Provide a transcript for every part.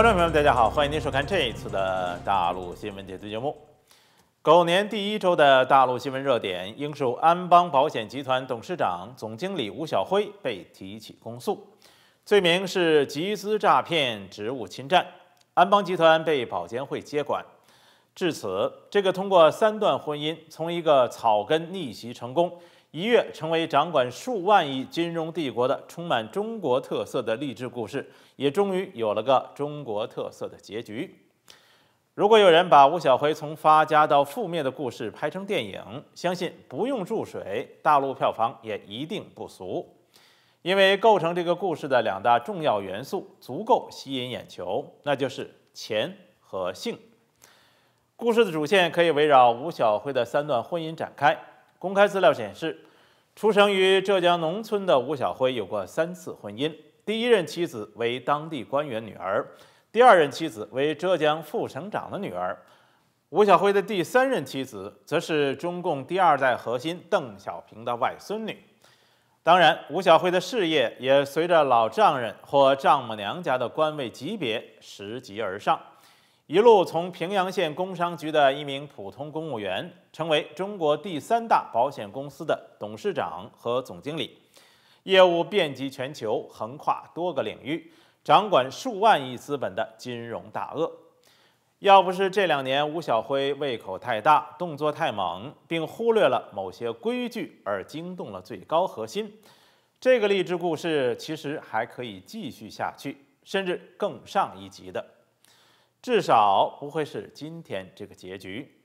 观众朋友们，大家好，欢迎您收看这一次的大陆新闻解读节目。狗年第一周的大陆新闻热点：英寿安邦保险集团董事长、总经理吴小辉被提起公诉，罪名是集资诈骗、职务侵占。安邦集团被保监会接管。至此，这个通过三段婚姻从一个草根逆袭成功。一跃成为掌管数万亿金融帝国的充满中国特色的励志故事，也终于有了个中国特色的结局。如果有人把吴小辉从发家到覆灭的故事拍成电影，相信不用注水，大陆票房也一定不俗。因为构成这个故事的两大重要元素足够吸引眼球，那就是钱和性。故事的主线可以围绕吴小辉的三段婚姻展开。公开资料显示，出生于浙江农村的吴晓辉有过三次婚姻。第一任妻子为当地官员女儿，第二任妻子为浙江副省长的女儿，吴晓辉的第三任妻子则是中共第二代核心邓小平的外孙女。当然，吴晓辉的事业也随着老丈人或丈母娘家的官位级别拾级而上。一路从平阳县工商局的一名普通公务员，成为中国第三大保险公司的董事长和总经理，业务遍及全球，横跨多个领域，掌管数万亿资本的金融大鳄。要不是这两年吴晓辉胃口太大，动作太猛，并忽略了某些规矩而惊动了最高核心，这个励志故事其实还可以继续下去，甚至更上一级的。至少不会是今天这个结局。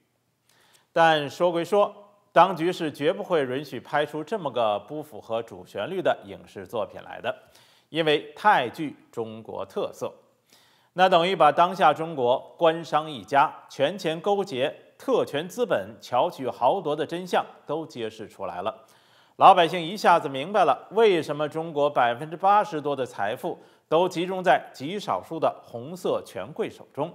但说归说，当局是绝不会允许拍出这么个不符合主旋律的影视作品来的，因为太具中国特色。那等于把当下中国官商一家、权钱勾结、特权资本巧取豪夺的真相都揭示出来了。老百姓一下子明白了，为什么中国百分之八十多的财富都集中在极少数的红色权贵手中。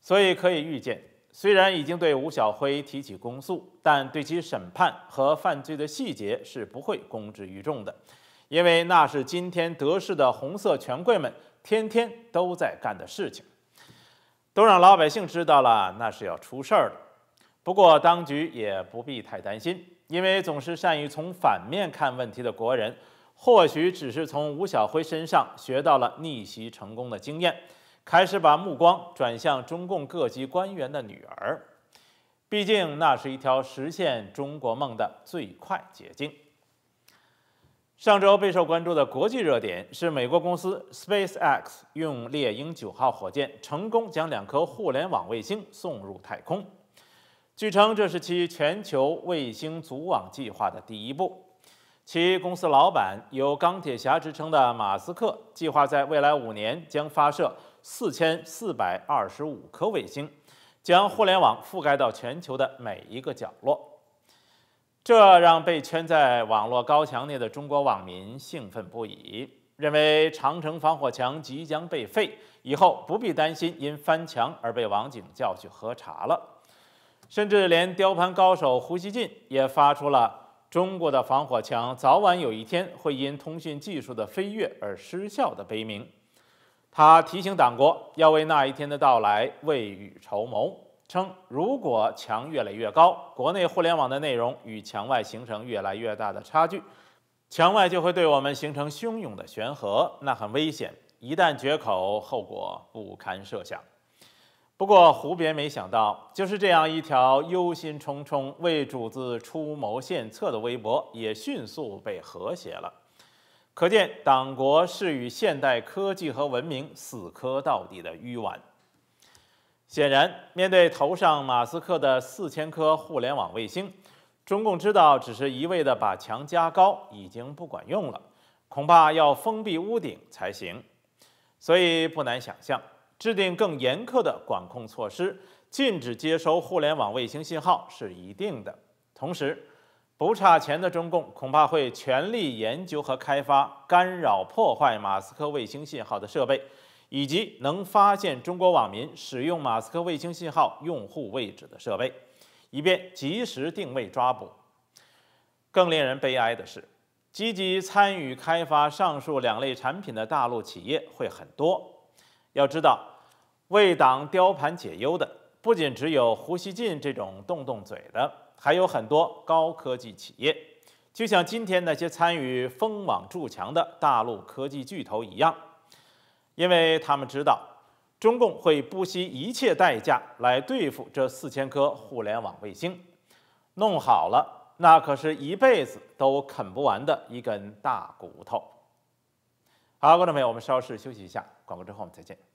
所以可以预见，虽然已经对吴小辉提起公诉，但对其审判和犯罪的细节是不会公之于众的，因为那是今天得势的红色权贵们天天都在干的事情。都让老百姓知道了，那是要出事儿的。不过当局也不必太担心。因为总是善于从反面看问题的国人，或许只是从吴晓辉身上学到了逆袭成功的经验，开始把目光转向中共各级官员的女儿。毕竟，那是一条实现中国梦的最快捷径。上周备受关注的国际热点是，美国公司 SpaceX 用猎鹰九号火箭成功将两颗互联网卫星送入太空。据称，这是其全球卫星组网计划的第一步。其公司老板，有钢铁侠之称的马斯克，计划在未来五年将发射四千四百二十五颗卫星，将互联网覆盖到全球的每一个角落。这让被圈在网络高墙内的中国网民兴奋不已，认为长城防火墙即将被废，以后不必担心因翻墙而被网警叫去喝茶了。甚至连雕盘高手胡锡进也发出了“中国的防火墙早晚有一天会因通讯技术的飞跃而失效”的悲鸣。他提醒党国要为那一天的到来未雨绸缪，称如果墙越来越高，国内互联网的内容与墙外形成越来越大的差距，墙外就会对我们形成汹涌的悬河，那很危险。一旦决口，后果不堪设想。不过胡编没想到，就是这样一条忧心忡忡为主子出谋献策的微博，也迅速被和谐了。可见党国是与现代科技和文明死磕到底的迂顽。显然，面对头上马斯克的四千颗互联网卫星，中共知道只是一味的把墙加高已经不管用了，恐怕要封闭屋顶才行。所以不难想象。制定更严苛的管控措施，禁止接收互联网卫星信号是一定的。同时，不差钱的中共恐怕会全力研究和开发干扰破坏马斯克卫星信号的设备，以及能发现中国网民使用马斯克卫星信号用户位置的设备，以便及时定位抓捕。更令人悲哀的是，积极参与开发上述两类产品的大陆企业会很多。要知道，为党雕盘解忧的不仅只有胡锡进这种动动嘴的，还有很多高科技企业，就像今天那些参与封网筑墙的大陆科技巨头一样，因为他们知道，中共会不惜一切代价来对付这四千颗互联网卫星，弄好了，那可是一辈子都啃不完的一根大骨头。好，观众朋友，我们稍事休息一下。广告之后，我们再见。